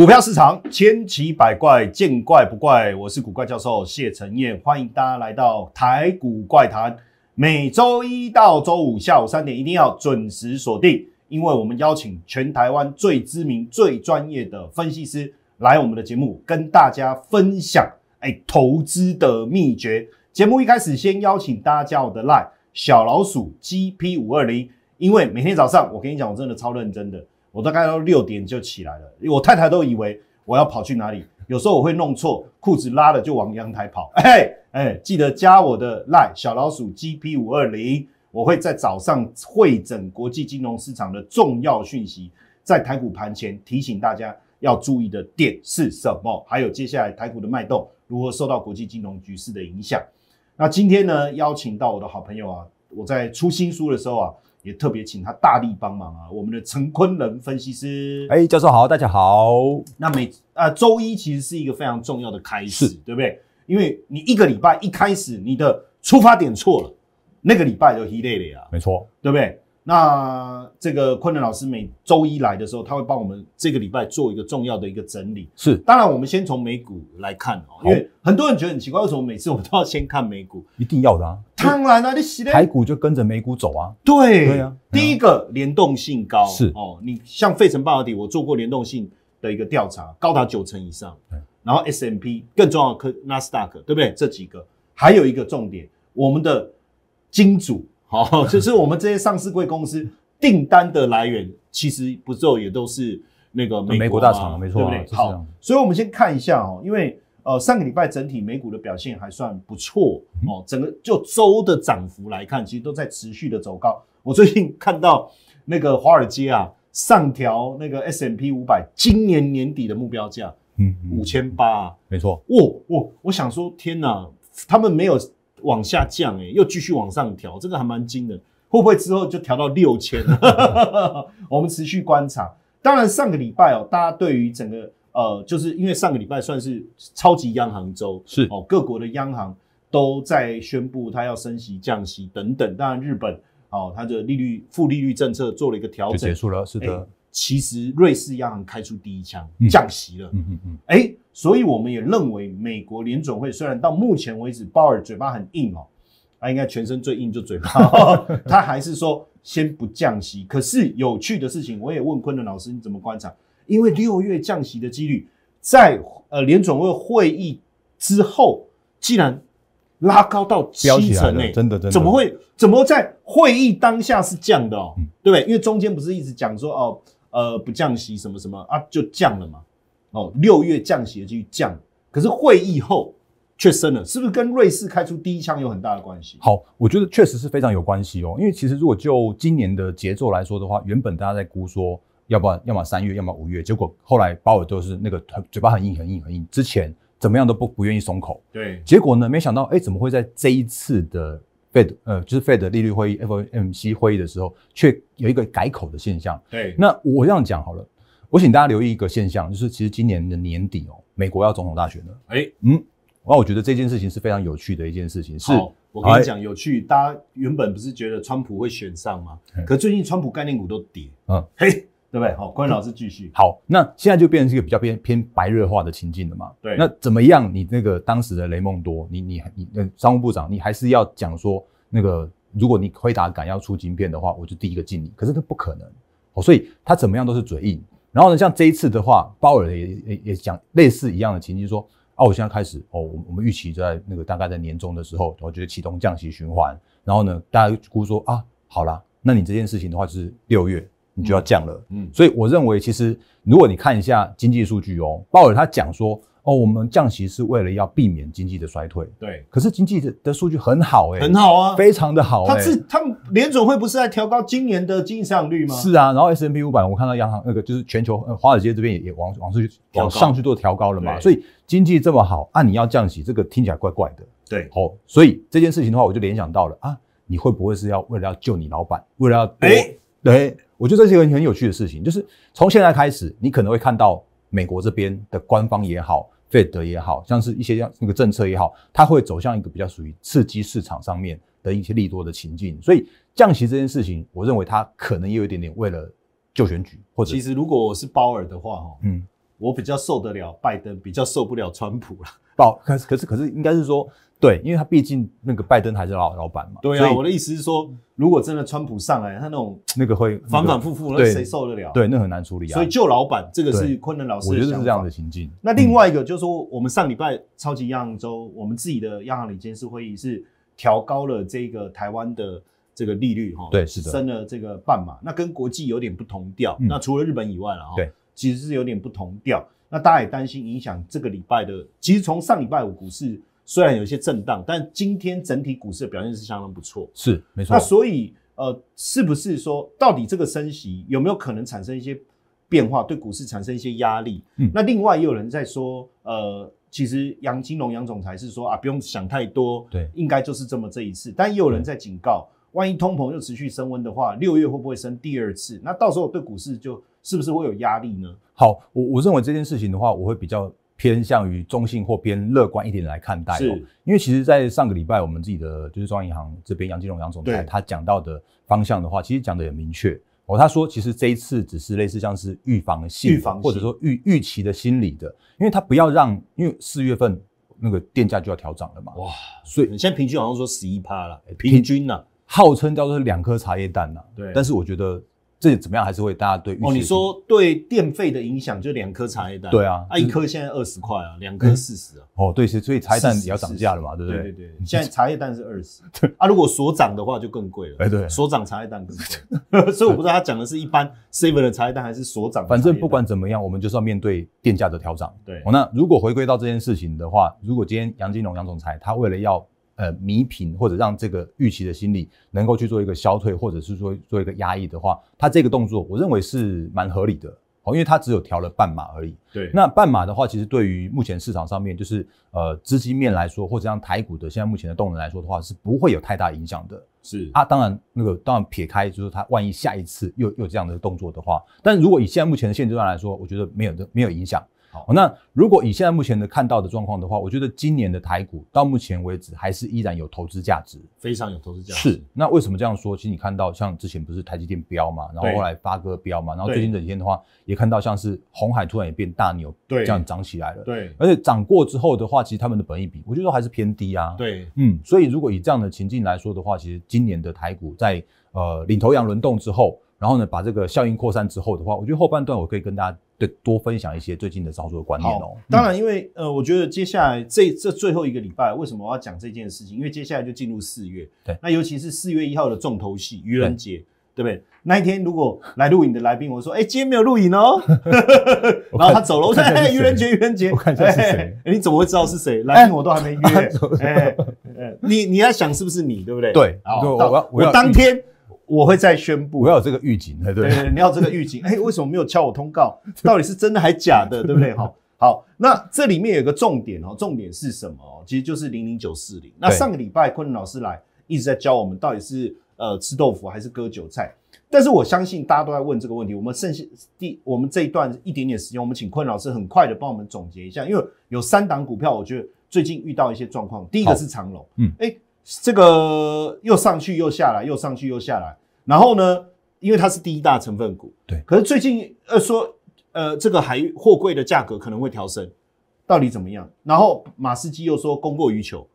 股票市场千奇百怪，见怪不怪。我是古怪教授谢承彦，欢迎大家来到台股怪谈。每周一到周五下午三点，一定要准时锁定，因为我们邀请全台湾最知名、最专业的分析师来我们的节目，跟大家分享哎投资的秘诀。节目一开始先邀请大家我的 line 小老鼠 g p 五二零，因为每天早上我跟你讲，我真的超认真的。我大概到六点就起来了，我太太都以为我要跑去哪里。有时候我会弄错，裤子拉了就往阳台跑。哎哎，记得加我的赖小老鼠 GP 五二零，我会在早上会诊国际金融市场的重要讯息，在台股盘前提醒大家要注意的点是什么，还有接下来台股的脉动如何受到国际金融局势的影响。那今天呢，邀请到我的好朋友啊，我在出新书的时候啊。也特别请他大力帮忙啊！我们的陈坤仁分析师，哎，教授好，大家好。那每啊周一其实是一个非常重要的开始，对不对？因为你一个礼拜一开始你的出发点错了，那个礼拜就黑累了呀。没错，对不对？那这个昆仑老师每周一来的时候，他会帮我们这个礼拜做一个重要的一个整理。是，当然我们先从美股来看哦，因为很多人觉得很奇怪，为什么每次我们都要先看美股？一定要的啊，当然啊，你台股就跟着美股走啊。对，对啊，第一个联动性高是哦，你像费城半导体，我做过联动性的一个调查，高达九成以上。然后 S M P 更重要，科纳斯达克对不对？这几个，还有一个重点，我们的金主。好，就是我们这些上市公司订单的来源，其实不就也都是那个美国大厂，没错，对不对？好，所以我们先看一下哦，因为呃上个礼拜整体美股的表现还算不错哦，整个就周的涨幅来看，其实都在持续的走高。我最近看到那个华尔街啊上调那个 S M P 五百今年年底的目标价，嗯，五千八，没错。哦哦，我想说，天哪，他们没有。往下降哎，又继续往上调，这个还蛮惊的。会不会之后就调到六千？我们持续观察。当然上个礼拜哦，大家对于整个呃，就是因为上个礼拜算是超级央行周，是哦，各国的央行都在宣布它要升息、降息等等。当然日本哦，它的利率负利率政策做了一个调整，结束了，是的。其实瑞士央行开出第一枪降息了，嗯嗯嗯，哎，所以我们也认为美国联总会虽然到目前为止鲍尔嘴巴很硬哦，他应该全身最硬就嘴巴，他还是说先不降息。可是有趣的事情，我也问昆仑老师你怎么观察？因为六月降息的几率在呃联总会会议之后，竟然拉高到七成内，真的真的，怎么会？怎么在会议当下是降的哦？对不对？因为中间不是一直讲说哦。呃，不降息什么什么啊，就降了嘛。哦，六月降息继续降，可是会议后却升了，是不是跟瑞士开出第一枪有很大的关系？好，我觉得确实是非常有关系哦。因为其实如果就今年的节奏来说的话，原本大家在估说，要不然要么三月，要么五月，结果后来鲍尔都是那个很嘴巴很硬、很硬、很硬，之前怎么样都不不愿意松口。对，结果呢，没想到哎，怎么会在这一次的？Fed 呃，就是 Fed 利率会议，FOMC 会议的时候，却有一个改口的现象。对，那我这样讲好了，我请大家留意一个现象，就是其实今年的年底哦，美国要总统大选了。哎，嗯，那我觉得这件事情是非常有趣的一件事情。是，我跟你讲，有趣，大家原本不是觉得川普会选上吗？可最近川普概念股都跌。嗯，嘿。对不对？好，关老师继续。好，那现在就变成一个比较偏偏白热化的情境了嘛？对。那怎么样？你那个当时的雷蒙多，你你你商务部长，你还是要讲说，那个如果你辉达敢要出晶片的话，我就第一个敬你。可是那不可能哦，所以他怎么样都是嘴硬。然后呢，像这一次的话，鲍尔也也也讲类似一样的情境，说啊，我现在开始哦，我们我们预期在那个大概在年终的时候，我觉得启动降息循环。然后呢，大家估说啊，好啦，那你这件事情的话，就是六月。就要降了，嗯，所以我认为，其实如果你看一下经济数据哦，鲍尔他讲说，哦，我们降息是为了要避免经济的衰退，对。可是经济的的数据很好，哎，很好啊，非常的好。他是他们联总会不是在调高今年的经济成长率吗？是啊，然后 S M P 五百，我看到央行那个就是全球华尔街这边也也往往上去往上去做调高了嘛，所以经济这么好，按你要降息，这个听起来怪怪的，对。好，所以这件事情的话，我就联想到了啊，你会不会是要为了要救你老板，为了哎？对，我觉得这一个很有趣的事情，就是从现在开始，你可能会看到美国这边的官方也好，e 德也好像是一些样那个政策也好，它会走向一个比较属于刺激市场上面的一些利多的情境。所以降息这件事情，我认为它可能也有一点点为了救选举或者。其实如果我是鲍尔的话，哈，嗯，我比较受得了拜登，比较受不了川普了。鲍，可是可是可是，应该是说。对，因为他毕竟那个拜登还是老老板嘛。对啊，我的意思是说，如果真的川普上来，他那种那个会反反复复，那谁受得了？对，那很难处理。啊。所以救老板，这个是昆仑老师，我觉得是这样的情境。那另外一个就是说，我们上礼拜超级央行周，我们自己的央行领监视会议是调高了这个台湾的这个利率哈。对，是的，升了这个半嘛。那跟国际有点不同调。那除了日本以外了哈，其实是有点不同调。那大家也担心影响这个礼拜的。其实从上礼拜五股市。虽然有一些震荡，但今天整体股市的表现是相当不错，是没错。那所以，呃，是不是说，到底这个升息有没有可能产生一些变化，对股市产生一些压力？嗯，那另外也有人在说，呃，其实杨金龙杨总裁是说啊，不用想太多，对，应该就是这么这一次。但也有人在警告，万一通膨又持续升温的话，六月会不会升第二次？那到时候对股市就是不是会有压力呢？好，我我认为这件事情的话，我会比较。偏向于中性或偏乐观一点来看待，哦。因为其实，在上个礼拜我们自己的就是中央银行这边杨金龙杨总裁他讲到的方向的话，其实讲的很明确哦。他说，其实这一次只是类似像是预防性，预防或者说预预期的心理的，因为他不要让，因为四月份那个电价就要调整了嘛。哇，所以你现在平均好像说十一趴了，平均呐，号称叫做两颗茶叶蛋呐。对，但是我觉得。这怎么样还是会大家对哦？你说对电费的影响就两颗茶叶蛋？对啊，啊一颗现在二十块啊，两颗四十啊。哦，对，所以所以茶叶蛋也要涨价了嘛，对不对？对对对，现在茶叶蛋是二十，啊如果所涨的话就更贵了。哎，对，所涨茶叶蛋更贵，所以我不知道他讲的是一般 seven 的茶叶蛋还是所涨。反正不管怎么样，我们就是要面对电价的调整。对，哦，那如果回归到这件事情的话，如果今天杨金龙杨总裁他为了要。呃，弥平或者让这个预期的心理能够去做一个消退，或者是说做一个压抑的话，它这个动作我认为是蛮合理的哦，因为它只有调了半码而已。对，那半码的话，其实对于目前市场上面就是呃资金面来说，或者像台股的现在目前的动能来说的话，是不会有太大影响的。是啊，当然那个当然撇开，就是它万一下一次又又这样的动作的话，但如果以现在目前的现阶段来说，我觉得没有的没有影响。好，那如果以现在目前的看到的状况的话，我觉得今年的台股到目前为止还是依然有投资价值，非常有投资价值。是，那为什么这样说？其实你看到像之前不是台积电飙嘛，然后后来发哥飙嘛，然后最近这几天的话，也看到像是红海突然也变大牛，这样涨起来了。对，而且涨过之后的话，其实他们的本益比，我觉得还是偏低啊。对，嗯，所以如果以这样的情境来说的话，其实今年的台股在呃领头羊轮动之后，然后呢把这个效应扩散之后的话，我觉得后半段我可以跟大家。对，多分享一些最近的操作的观念哦。当然，因为呃，我觉得接下来这这最后一个礼拜，为什么我要讲这件事情？因为接下来就进入四月，对，那尤其是四月一号的重头戏——愚人节，对不对？那一天如果来录影的来宾，我说：“哎，今天没有录影哦。”然后他走了，我说：“愚人节，愚人节，我看一下是谁。”你怎么会知道是谁？来宾我都还没约。你你要想是不是你，对不对？对，好，我我当天。我会再宣布，我要有这个预警，对对，你要这个预警，哎，为什么没有敲我通告？到底是真的还假的，对不对？好，好，那这里面有个重点哦，重点是什么？哦，其实就是零零九四零。那上个礼拜坤老师来一直在教我们，到底是呃吃豆腐还是割韭菜？但是我相信大家都在问这个问题。我们剩下第我们这一段一点点时间，我们请坤老师很快的帮我们总结一下，因为有三档股票，我觉得最近遇到一些状况。第一个是长隆，嗯，哎。这个又上去又下来，又上去又下来，然后呢，因为它是第一大成分股，对。可是最近呃说呃这个海货柜的价格可能会调升，到底怎么样？然后马斯基又说供过于求。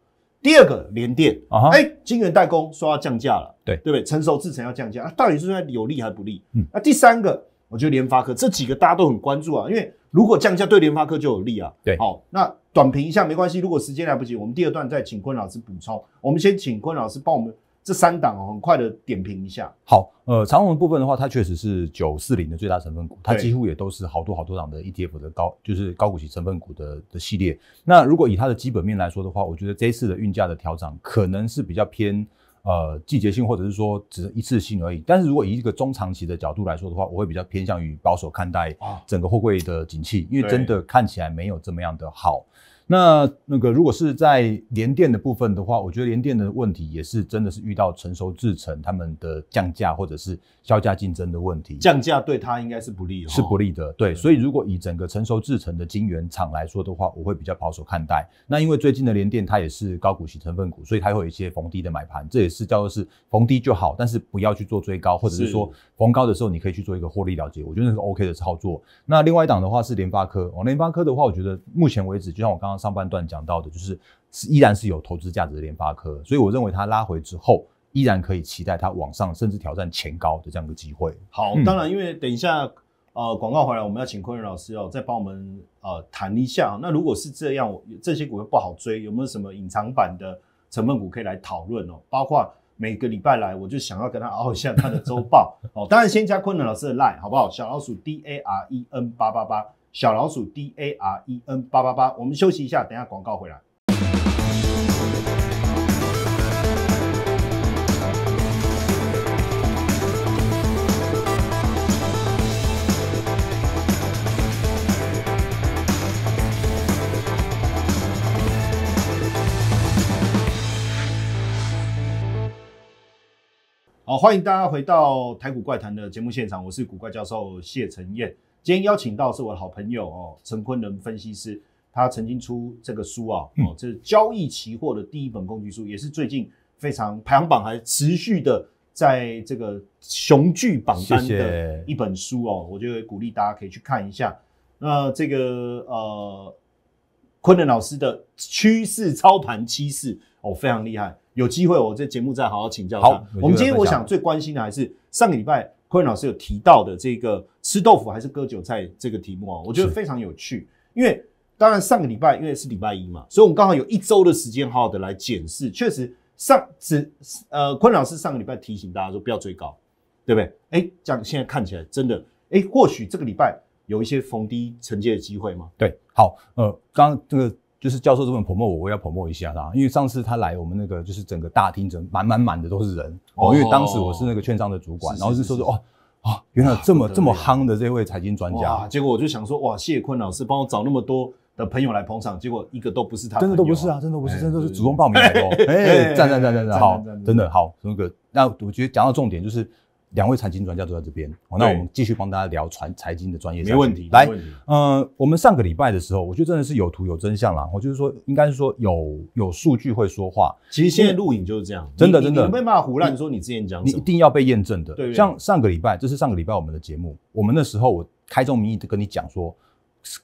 第二个联电啊，哎，金圆代工说要降价了，对对不对？成熟制程要降价啊，到底是在有利还是不利？嗯，那第三个，我觉得联发科这几个大家都很关注啊，因为。如果降价对联发科就有利啊，对，好，那短评一下没关系。如果时间来不及，我们第二段再请坤老师补充。我们先请坤老师帮我们这三档很快的点评一下。好，呃，长虹部分的话，它确实是九四零的最大成分股，它几乎也都是好多好多档的 ETF 的高，就是高股息成分股的的系列。那如果以它的基本面来说的话，我觉得这次的运价的调整可能是比较偏。呃，季节性或者是说只是一次性而已。但是如果以一个中长期的角度来说的话，我会比较偏向于保守看待整个货柜的景气，因为真的看起来没有这么样的好。那那个如果是在联电的部分的话，我觉得联电的问题也是真的是遇到成熟制程他们的降价或者是销价竞争的问题，降价对它应该是不利，是不利的。对，所以如果以整个成熟制程的晶圆厂来说的话，我会比较保守看待。那因为最近的联电它也是高股息成分股，所以它会有一些逢低的买盘，这也是叫做是逢低就好，但是不要去做追高，或者是说逢高的时候你可以去做一个获利了结，我觉得那是 OK 的操作。那另外一档的话是联发科，哦，联发科的话，我觉得目前为止，就像我刚刚。上半段讲到的，就是是依然是有投资价值的联发科，所以我认为它拉回之后，依然可以期待它往上，甚至挑战前高的这样个机会。好，当然，因为等一下呃广告回来，我们要请坤仁老师哦，再帮我们呃谈一下。那如果是这样，这些股不好追，有没有什么隐藏版的成分股可以来讨论哦？包括每个礼拜来，我就想要跟他熬一下他的周报哦。当然，先加坤仁老师的 line 好不好？小老鼠 D A R E N 八八八。小老鼠 D A R E N 八八八，我们休息一下，等下广告回来。好，欢迎大家回到台股怪谈的节目现场，我是古怪教授谢承彦。今天邀请到是我的好朋友哦，陈坤仁分析师，他曾经出这个书啊，哦，这是交易期货的第一本工具书，也是最近非常排行榜还持续的在这个雄踞榜单的一本书哦，我就得鼓励大家可以去看一下。那这个呃，坤仁老师的趋势操盘趋势哦，非常厉害，有机会我这节目再好好请教他。我们今天我想最关心的还是上个礼拜。坤老师有提到的这个吃豆腐还是割韭菜这个题目啊，我觉得非常有趣，因为当然上个礼拜因为是礼拜一嘛，所以我们刚好有一周的时间，好好的来检视。确实上只呃坤老师上个礼拜提醒大家说不要追高，对不对？哎，这样现在看起来真的哎，或许这个礼拜有一些逢低承接的机会吗？对，好，呃，刚这个。就是教授这么捧我，我也要捧一下他，因为上次他来我们那个就是整个大厅整满满满的都是人哦，因为当时我是那个券商的主管，然后是说说哦啊，原来这么这么夯的这位财经专家，结果我就想说哇，谢坤老师帮我找那么多的朋友来捧场，结果一个都不是他，真的都不是啊，真的不是，真的是主动报名的哦，哎，赞赞赞赞赞，好，真的好，龙哥，那我觉得讲到重点就是。两位财经专家都在这边，那我们继续帮大家聊传财经的专业。没问题，来，呃，我们上个礼拜的时候，我觉得真的是有图有真相啦。我就是说，应该是说有有数据会说话。其实现在录影就是这样，真的真的没办法胡乱说。你之前讲，你一定要被验证的。对，像上个礼拜，这是上个礼拜我们的节目，我们那时候我开宗明义的跟你讲说，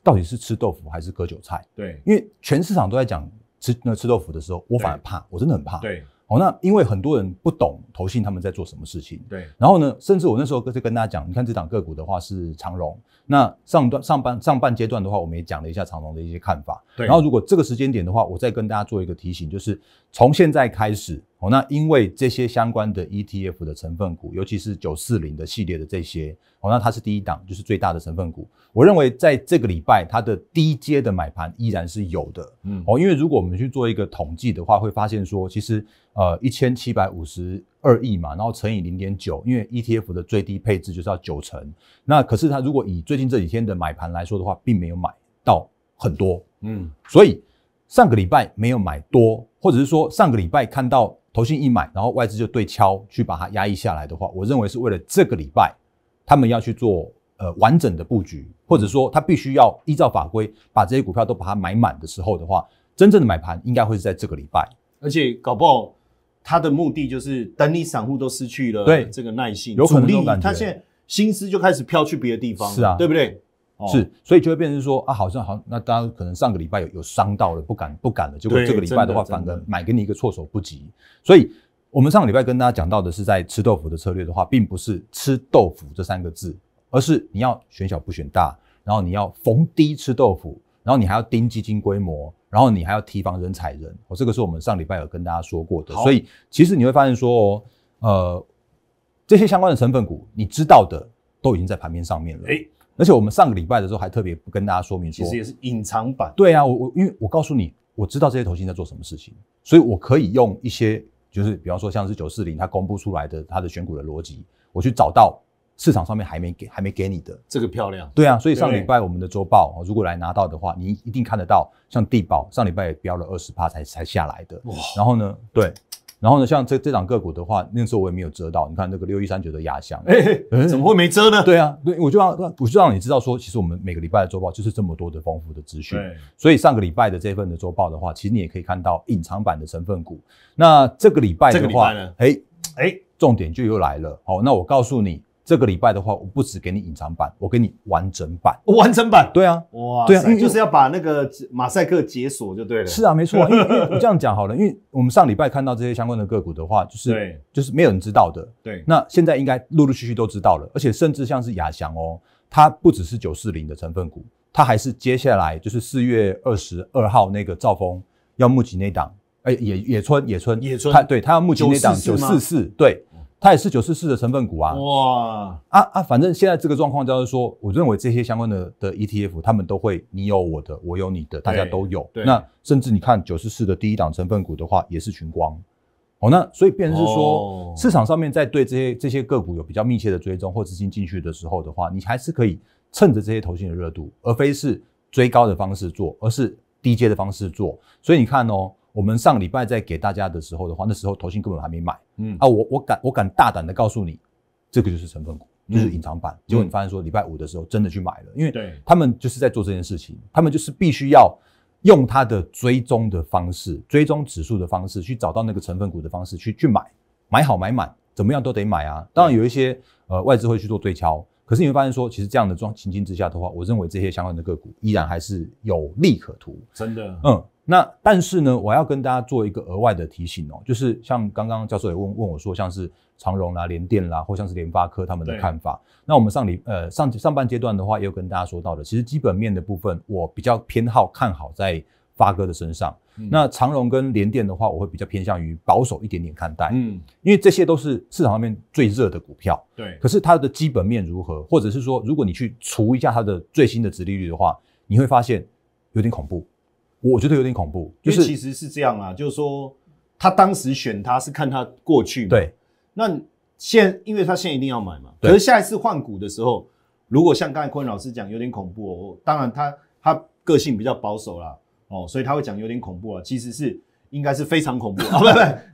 到底是吃豆腐还是割韭菜？对，因为全市场都在讲吃那吃豆腐的时候，我反而怕，我真的很怕。对。哦，那因为很多人不懂投信他们在做什么事情，对。然后呢，甚至我那时候跟就跟大家讲，你看这档个股的话是长荣，那上段上半上半阶段的话，我们也讲了一下长荣的一些看法，对。然后如果这个时间点的话，我再跟大家做一个提醒，就是。从现在开始哦，那因为这些相关的 ETF 的成分股，尤其是九四零的系列的这些哦，那它是第一档，就是最大的成分股。我认为在这个礼拜，它的低阶的买盘依然是有的。嗯哦，因为如果我们去做一个统计的话，会发现说，其实呃一千七百五十二亿嘛，然后乘以零点九，因为 ETF 的最低配置就是要九成。那可是它如果以最近这几天的买盘来说的话，并没有买到很多。嗯，所以。上个礼拜没有买多，或者是说上个礼拜看到投信一买，然后外资就对敲去把它压抑下来的话，我认为是为了这个礼拜他们要去做呃完整的布局，或者说他必须要依照法规把这些股票都把它买满的时候的话，真正的买盘应该会是在这个礼拜，而且搞不好他的目的就是等你散户都失去了对这个耐性，有主力他现在心思就开始飘去别的地方，是啊，对不对？是，所以就会变成说啊，好像好，那大家可能上个礼拜有有伤到了，不敢不敢了。结果这个礼拜的话，反而买给你一个措手不及。所以我们上个礼拜跟大家讲到的是，在吃豆腐的策略的话，并不是吃豆腐这三个字，而是你要选小不选大，然后你要逢低吃豆腐，然后你还要盯基金规模，然后你还要提防人踩人。哦，这个是我们上礼拜有跟大家说过的。所以其实你会发现说，呃，这些相关的成分股，你知道的都已经在盘面上面了。而且我们上个礼拜的时候还特别跟大家说明，其实也是隐藏版。对啊，我我因为我告诉你，我知道这些头型在做什么事情，所以我可以用一些，就是比方说像是九四零，它公布出来的它的选股的逻辑，我去找到市场上面还没给还没给你的这个漂亮。对啊，所以上礼拜我们的周报，如果来拿到的话，你一定看得到，像地保上礼拜也飙了二十趴才才下来的。然后呢，对。然后呢，像这这档个股的话，那时候我也没有遮到。你看那个六一三九的压箱，哎，怎么会没遮呢？对啊，对，我就让我就让你知道说，其实我们每个礼拜的周报就是这么多的丰富的资讯。所以上个礼拜的这份的周报的话，其实你也可以看到隐藏版的成分股。那这个礼拜的话，哎哎，重点就又来了。好，那我告诉你。这个礼拜的话，我不只给你隐藏版，我给你完整版。完整版？对啊，哇，对啊，就是要把那个马赛克解锁就对了。是啊，没错。这样讲好了，因为我们上礼拜看到这些相关的个股的话，就是就是没有人知道的。对。那现在应该陆陆续续都知道了，而且甚至像是亚翔哦，它不只是九四零的成分股，它还是接下来就是四月二十二号那个兆丰要募集那档，哎，野野村野村野村，它对它要募集那档九四四对。它也是九四四的成分股啊！哇啊啊！反正现在这个状况就是说，我认为这些相关的的 ETF，他们都会你有我的，我有你的，大家都有。那甚至你看九四四的第一档成分股的话，也是群光哦。那所以变成是说，市场上面在对这些这些个股有比较密切的追踪或资金进去的时候的话，你还是可以趁着这些投信的热度，而非是追高的方式做，而是低阶的方式做。所以你看哦，我们上礼拜在给大家的时候的话，那时候投信根本还没买。嗯啊，我我敢我敢大胆的告诉你，这个就是成分股，就是隐藏版。结果你发现说，礼拜五的时候真的去买了，因为他们就是在做这件事情，他们就是必须要用他的追踪的方式，追踪指数的方式去找到那个成分股的方式去去买，买好买满，怎么样都得买啊。当然有一些呃外资会去做对敲。可是你会发现说，其实这样的状情境之下的话，我认为这些相关的个股依然还是有利可图，真的。嗯，那但是呢，我要跟大家做一个额外的提醒哦，就是像刚刚教授也问问我说，像是长荣啦、联电啦，或像是联发科他们的看法。那我们上里呃上上半阶段的话，有跟大家说到的，其实基本面的部分，我比较偏好看好在。八哥的身上，那长荣跟联电的话，我会比较偏向于保守一点点看待，嗯，因为这些都是市场上面最热的股票，对，可是它的基本面如何，或者是说，如果你去除一下它的最新的殖利率的话，你会发现有点恐怖，我觉得有点恐怖，就是其实是这样啊，就是说他当时选他是看他过去，对，那现因为他现在一定要买嘛，可是下一次换股的时候，如果像刚才坤老师讲，有点恐怖哦，当然他他个性比较保守啦。哦，所以他会讲有点恐怖啊，其实是应该是非常恐怖，不不，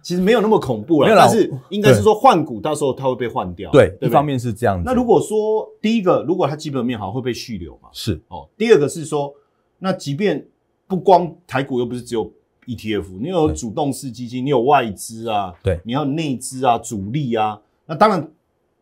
其实没有那么恐怖了，但是应该是说换股，到时候它会被换掉。对，一方面是这样。那如果说第一个，如果它基本面好，会被续留嘛？是哦。第二个是说，那即便不光台股，又不是只有 ETF，你有主动式基金，你有外资啊，对，你要内资啊，主力啊，那当然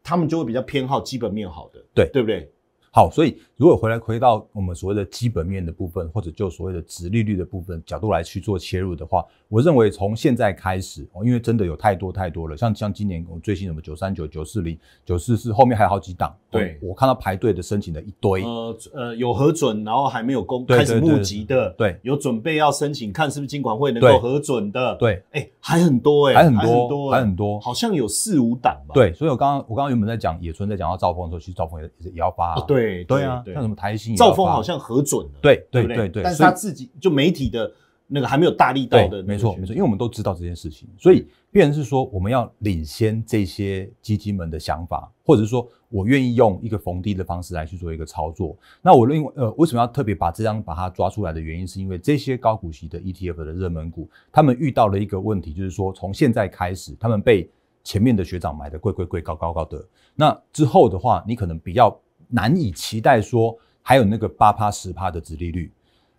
他们就会比较偏好基本面好的，对对不对？好，所以。如果回来回到我们所谓的基本面的部分，或者就所谓的值利率的部分角度来去做切入的话，我认为从现在开始，哦，因为真的有太多太多了，像像今年我们最新什么九三九、九四零、九四四，后面还有好几档。对，我看到排队的申请的一堆。呃呃，有核准，然后还没有公开始募集的，对，有准备要申请，看是不是金管会能够核准的。对，哎，还很多哎，还很多，还很多，好像有四五档吧。对，所以我刚刚我刚刚原本在讲野村在讲到赵蜂的时候，其实赵蜂也也要发啊。对，对啊。像什么台新、兆丰好像核准了，对对对对。但是他自己就媒体的那个还没有大力到的，没错没错。因为我们都知道这件事情，所以必然是说我们要领先这些基金们的想法，或者是说我愿意用一个逢低的方式来去做一个操作。那我认为，呃，为什么要特别把这张把它抓出来的原因，是因为这些高股息的 ETF 的热门股，他们遇到了一个问题，就是说从现在开始，他们被前面的学长买的贵贵贵、高高高的。那之后的话，你可能比较。难以期待说还有那个八趴十趴的殖利率，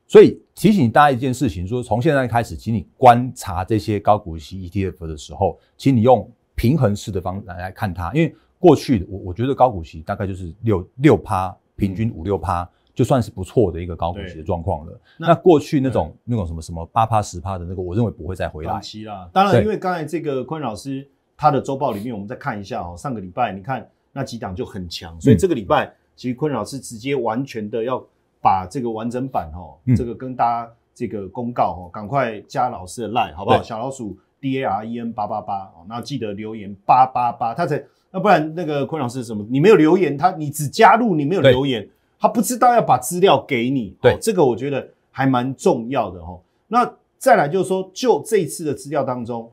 所以提醒大家一件事情：说从现在开始，请你观察这些高股息 ETF 的时候，请你用平衡式的方来看它，因为过去我我觉得高股息大概就是六六趴，平均五六趴就算是不错的一个高股息的状况了。那过去那种那种什么什么八趴十趴的那个，我认为不会再回来。当然，因为刚才这个坤老师他的周报里面，我们再看一下哦，上个礼拜你看那几档就很强，所以这个礼拜。其实坤老师直接完全的要把这个完整版哦，这个跟大家这个公告哦，赶快加老师的 line 好不好？小老鼠 D A R E N 八八八哦，那记得留言八八八，他才，要不然那个坤老师什么，你没有留言，他你只加入你没有留言，他不知道要把资料给你。对，这个我觉得还蛮重要的哦。那再来就是说，就这次的资料当中，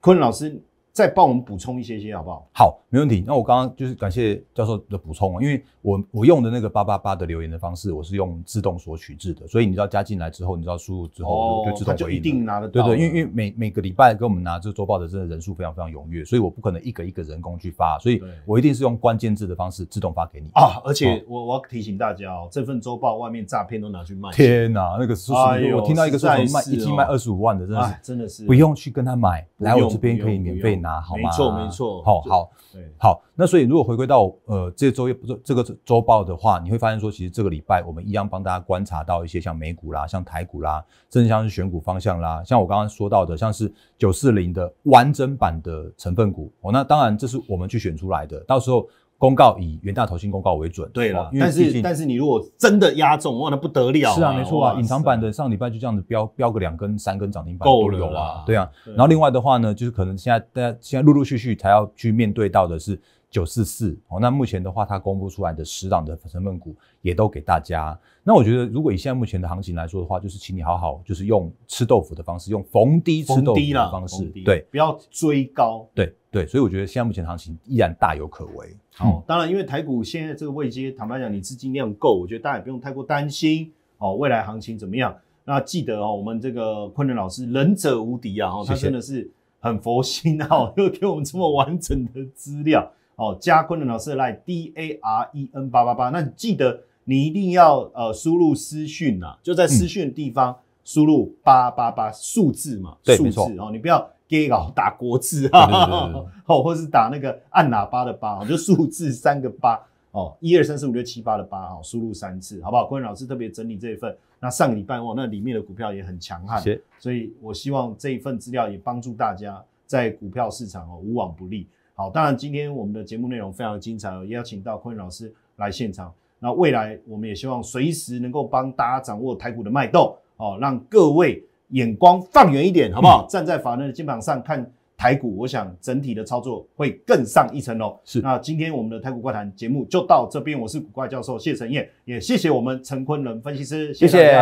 坤老师。再帮我们补充一些些，好不好？好，没问题。那我刚刚就是感谢教授的补充啊，因为我我用的那个八八八的留言的方式，我是用自动索取制的，所以你知道加进来之后，你知道输入之后，就自动。就一定拿得到。对对，因为因为每每个礼拜给我们拿这周报的，真的人数非常非常踊跃，所以我不可能一个一个人工去发，所以我一定是用关键字的方式自动发给你啊。而且我我要提醒大家哦，这份周报外面诈骗都拿去卖。天哪，那个是？我听到一个说卖一季卖二十五万的，真的是真的是。不用去跟他买，来我这边可以免费拿。啊，好没错，没错，好好，对，好。那所以如果回归到呃，这周月不这这个周报的话，你会发现说，其实这个礼拜我们一样帮大家观察到一些像美股啦，像台股啦，甚至像是选股方向啦，像我刚刚说到的，像是九四零的完整版的成分股。哦，那当然这是我们去选出来的，到时候。公告以元大投信公告为准。对了，但是但是你如果真的压中，哇，那不得了。是啊，没错啊，隐藏版的上礼拜就这样子标标个两根三根涨停板够了啊，对啊，然后另外的话呢，就是可能现在大家现在陆陆续续才要去面对到的是。九四四哦，那目前的话，它公布出来的十档的成分股也都给大家。那我觉得，如果以现在目前的行情来说的话，就是请你好好，就是用吃豆腐的方式，用逢低吃豆腐的方式，对，不要追高，对对。所以我觉得现在目前行情依然大有可为。好，当然，因为台股现在这个位阶，坦白讲，你资金量够，我觉得大家也不用太过担心。好，未来行情怎么样？那记得哦，我们这个昆仑老师仁者无敌啊，哦、他真的是很佛心啊，又给我们这么完整的资料。哦，加坤的老师来 D A R E N 八八八，那记得你一定要呃输入私讯呐，就在私讯的地方输入八八八数字嘛，数字哦，你不要给佬打国字啊，哦，或是打那个按喇叭的八，就数字三个八哦，一二三四五六七八的八哈，输入三次，好不好？坤老师特别整理这一份，那上个礼拜哦，那里面的股票也很强悍，所以我希望这一份资料也帮助大家在股票市场哦无往不利。好，当然，今天我们的节目内容非常精彩，也邀请到坤老师来现场。那未来我们也希望随时能够帮大家掌握台股的脉动，哦，让各位眼光放远一点，好不好？站在法人的肩膀上看台股，我想整体的操作会更上一层楼。是，那今天我们的《台股怪谈》节目就到这边，我是古怪教授谢承彦，也谢谢我们陈坤仁分析师，谢谢。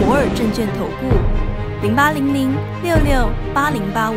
摩尔证券投顾零八零零六六八零八五。